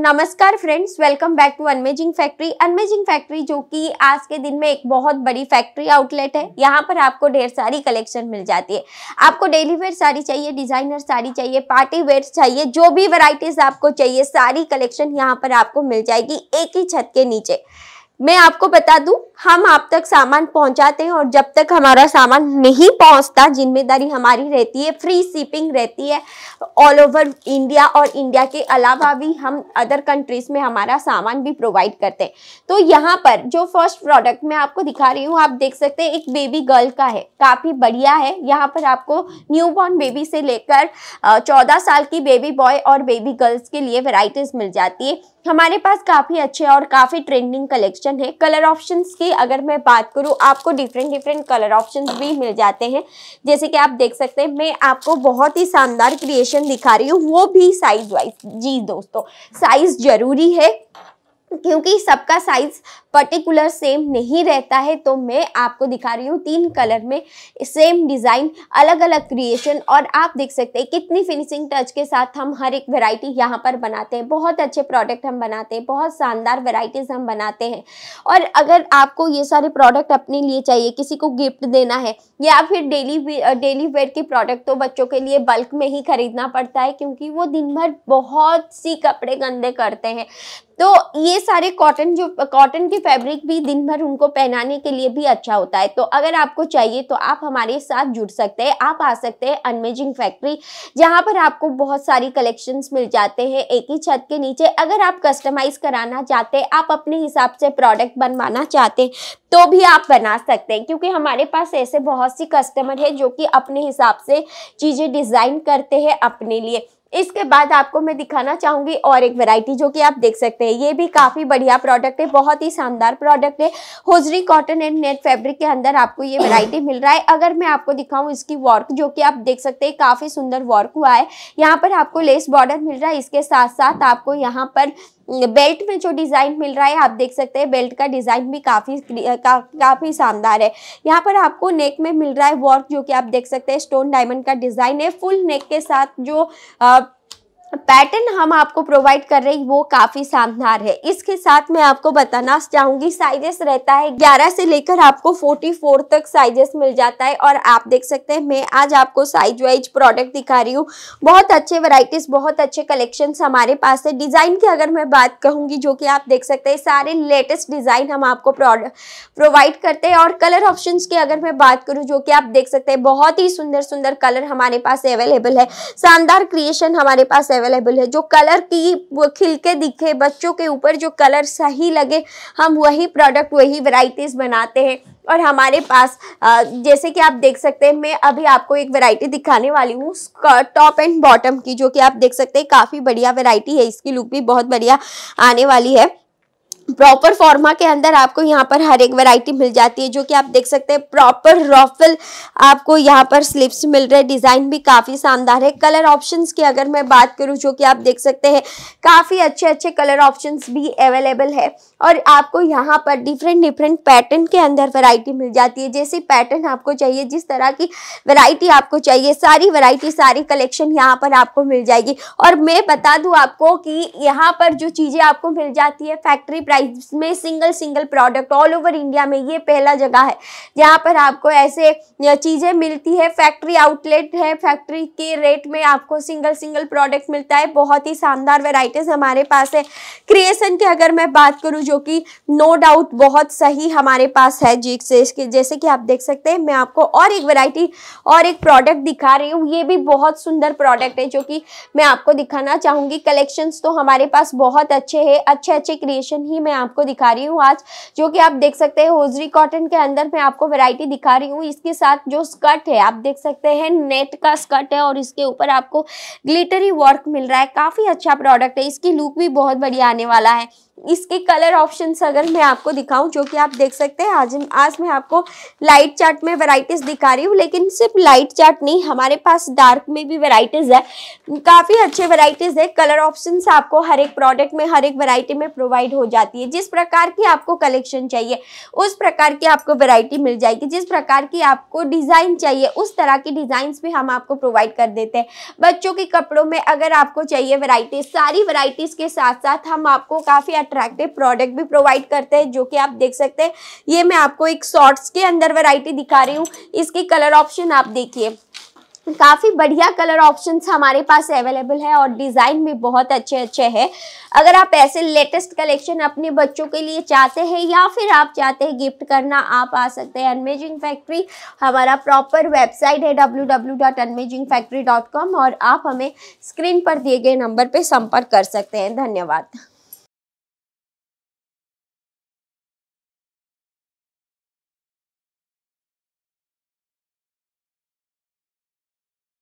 नमस्कार friends welcome back to amazing factory amazing factory जो कि आज के दिन में एक बहुत बड़ी फैक्ट्री आउटलेट है यहाँ पर आपको ढेर सारी कलेक्शन मिल जाती है आपको डेली वेयर साड़ी चाहिए डिजाइनर साड़ी चाहिए पार्टी वेयर चाहिए जो भी वैरायटीज आपको चाहिए सारी कलेक्शन यहाँ पर आपको मिल जाएगी एक ही छत के नीचे मैं आपको बता दूँ हम आप तक सामान पहुंचाते हैं और जब तक हमारा सामान नहीं पहुंचता जिम्मेदारी हमारी रहती है फ्री शिपिंग रहती है ऑल ओवर इंडिया और इंडिया के अलावा भी हम अदर कंट्रीज में हमारा सामान भी प्रोवाइड करते हैं तो यहाँ पर जो फर्स्ट प्रोडक्ट मैं आपको दिखा रही हूँ आप देख सकते हैं एक बेबी गर्ल का है काफ़ी बढ़िया है यहाँ पर आपको न्यू बॉर्न बेबी से लेकर चौदह साल की बेबी बॉय और बेबी गर्ल्स के लिए वेराइटीज़ मिल जाती है हमारे पास काफ़ी अच्छे और काफ़ी ट्रेंडिंग कलेक्शन है कलर ऑप्शन की अगर मैं बात करूँ आपको डिफरेंट डिफरेंट कलर ऑप्शन भी मिल जाते हैं जैसे कि आप देख सकते हैं मैं आपको बहुत ही शानदार क्रिएशन दिखा रही हूँ वो भी साइज वाइज जी दोस्तों साइज जरूरी है क्योंकि सबका साइज पर्टिकुलर सेम नहीं रहता है तो मैं आपको दिखा रही हूँ तीन कलर में सेम डिज़ाइन अलग अलग क्रिएशन और आप देख सकते हैं कितनी फिनिशिंग टच के साथ हम हर एक वैरायटी यहाँ पर बनाते हैं बहुत अच्छे प्रोडक्ट हम बनाते हैं बहुत शानदार वेराइटीज़ हम बनाते हैं और अगर आपको ये सारे प्रोडक्ट अपने लिए चाहिए किसी को गिफ्ट देना है या फिर डेली डेली वेयर के प्रोडक्ट तो बच्चों के लिए बल्क में ही खरीदना पड़ता है क्योंकि वो दिन भर बहुत सी कपड़े गंदे करते हैं तो ये सारे कॉटन जो कॉटन के फैब्रिक भी दिन भर उनको पहनाने के लिए भी अच्छा होता है तो अगर आपको चाहिए तो आप हमारे साथ जुड़ सकते हैं आप आ सकते हैं अनमेजिंग फैक्ट्री जहाँ पर आपको बहुत सारी कलेक्शंस मिल जाते हैं एक ही छत के नीचे अगर आप कस्टमाइज़ कराना चाहते हैं आप अपने हिसाब से प्रोडक्ट बनवाना चाहते तो भी आप बना सकते हैं क्योंकि हमारे पास ऐसे बहुत सी कस्टमर है जो कि अपने हिसाब से चीज़ें डिज़ाइन करते हैं अपने लिए इसके बाद आपको मैं दिखाना चाहूंगी और एक वैरायटी जो कि आप देख सकते हैं ये भी काफ़ी बढ़िया प्रोडक्ट है बहुत ही शानदार प्रोडक्ट है hosiery cotton and net fabric के अंदर आपको ये वैरायटी मिल रहा है अगर मैं आपको दिखाऊँ इसकी वर्क जो कि आप देख सकते हैं काफ़ी सुंदर वर्क हुआ है यहाँ पर आपको लेस बॉर्डर मिल रहा है इसके साथ साथ आपको यहाँ पर बेल्ट में जो डिज़ाइन मिल रहा है आप देख सकते हैं बेल्ट का डिज़ाइन भी काफ़ी का, काफ़ी शानदार है यहाँ पर आपको नेक में मिल रहा है वर्क जो कि आप देख सकते हैं स्टोन डायमंड का डिज़ाइन है फुल नेक के साथ जो आ, पैटर्न हम आपको प्रोवाइड कर रहे हैं वो काफी शानदार है इसके साथ मैं आपको बताना चाहूंगी साइजेस रहता है 11 से लेकर आपको 44 तक साइजेस मिल जाता है और आप देख सकते हैं मैं आज आपको साइज वाइज प्रोडक्ट दिखा रही हूँ बहुत अच्छे वैरायटीज बहुत अच्छे कलेक्शन हमारे पास है डिजाइन की अगर मैं बात कहूंगी जो की आप देख सकते हैं सारे लेटेस्ट डिजाइन हम आपको प्रोवाइड करते हैं और कलर ऑप्शन की अगर मैं बात करूँ जो की आप देख सकते हैं बहुत ही सुंदर सुंदर कलर हमारे पास अवेलेबल है शानदार क्रिएशन हमारे पास अवेलेबल है जो कलर की खिल के दिखे बच्चों के ऊपर जो कलर सही लगे हम वही प्रोडक्ट वही वैरायटीज़ बनाते हैं और हमारे पास जैसे कि आप देख सकते हैं मैं अभी आपको एक वैरायटी दिखाने वाली हूँ टॉप एंड बॉटम की जो कि आप देख सकते हैं काफ़ी बढ़िया वैरायटी है इसकी लुक भी बहुत बढ़िया आने वाली है प्रॉपर फॉर्मा के अंदर आपको यहाँ पर हर एक वैरायटी मिल जाती है जो कि आप देख सकते हैं प्रॉपर रॉफल आपको यहाँ पर स्लिप्स मिल रहे हैं डिज़ाइन भी काफ़ी शानदार है कलर ऑप्शंस की अगर मैं बात करूँ जो कि आप देख सकते हैं काफ़ी अच्छे अच्छे कलर ऑप्शंस भी अवेलेबल है और आपको यहाँ पर डिफरेंट डिफरेंट पैटर्न के अंदर वेराइटी मिल जाती है जैसी पैटर्न आपको चाहिए जिस तरह की वेराइटी आपको चाहिए सारी वेराइटी सारी कलेक्शन यहाँ पर आपको मिल जाएगी और मैं बता दूँ आपको कि यहाँ पर जो चीज़ें आपको मिल जाती है फैक्ट्री प्राइस में single single product all over India में ये पहला जगह है जहाँ पर आपको ऐसे चीज़ें मिलती है फैक्ट्री आउटलेट है फैक्ट्री के रेट में आपको सिंगल सिंगल प्रोडक्ट मिलता है बहुत ही शानदार वेराइटीज़ हमारे पास है क्रिएसन की अगर मैं बात करूँ जो कि नो डाउट बहुत सही हमारे पास है जी जैसे कि आप देख सकते हैं मैं आपको और एक वेराइटी और एक प्रोडक्ट दिखा रही हूँ ये भी बहुत सुंदर प्रोडक्ट है जो कि मैं आपको दिखाना चाहूँगी कलेक्शंस तो हमारे पास बहुत अच्छे हैं अच्छे अच्छे क्रिएशन ही मैं आपको दिखा रही हूँ आज जो कि आप देख सकते हैं होजरी कॉटन के अंदर मैं आपको वेराइटी दिखा रही हूँ इसके साथ जो स्कर्ट है आप देख सकते हैं नेट का स्कर्ट है और इसके ऊपर आपको ग्लिटरी वर्क मिल रहा है काफ़ी अच्छा प्रोडक्ट है इसकी लुक भी बहुत बढ़िया आने वाला है इसके कलर ऑप्शंस अगर मैं आपको दिखाऊं जो कि आप देख सकते हैं आज आज मैं आपको लाइट चार्ट में वैरायटीज दिखा रही हूँ लेकिन सिर्फ लाइट चार्ट नहीं हमारे पास डार्क में भी वैरायटीज है काफ़ी अच्छे वैरायटीज है कलर ऑप्शंस आपको हर एक प्रोडक्ट में हर एक वैरायटी में प्रोवाइड हो जाती है जिस प्रकार की आपको कलेक्शन चाहिए उस प्रकार की आपको वेराइटी मिल जाएगी जिस प्रकार की आपको डिज़ाइन चाहिए उस तरह की डिज़ाइंस भी हम आपको प्रोवाइड कर देते हैं बच्चों के कपड़ों में अगर आपको चाहिए वैरायटी सारी वेराइटीज़ के साथ साथ हम आपको काफ़ी अट्रैक्टिव प्रोडक्ट भी प्रोवाइड करते हैं जो कि आप देख सकते हैं ये मैं आपको एक शॉर्ट्स के अंदर वैरायटी दिखा रही हूँ इसके कलर ऑप्शन आप देखिए काफ़ी बढ़िया कलर ऑप्शंस हमारे पास अवेलेबल है और डिज़ाइन भी बहुत अच्छे अच्छे हैं अगर आप ऐसे लेटेस्ट कलेक्शन अपने बच्चों के लिए चाहते हैं या फिर आप चाहते हैं गिफ्ट करना आप आ सकते हैं अनमेजिंग फैक्ट्री हमारा प्रॉपर वेबसाइट है डब्ल्यू और आप हमें स्क्रीन पर दिए गए नंबर पर संपर्क कर सकते हैं धन्यवाद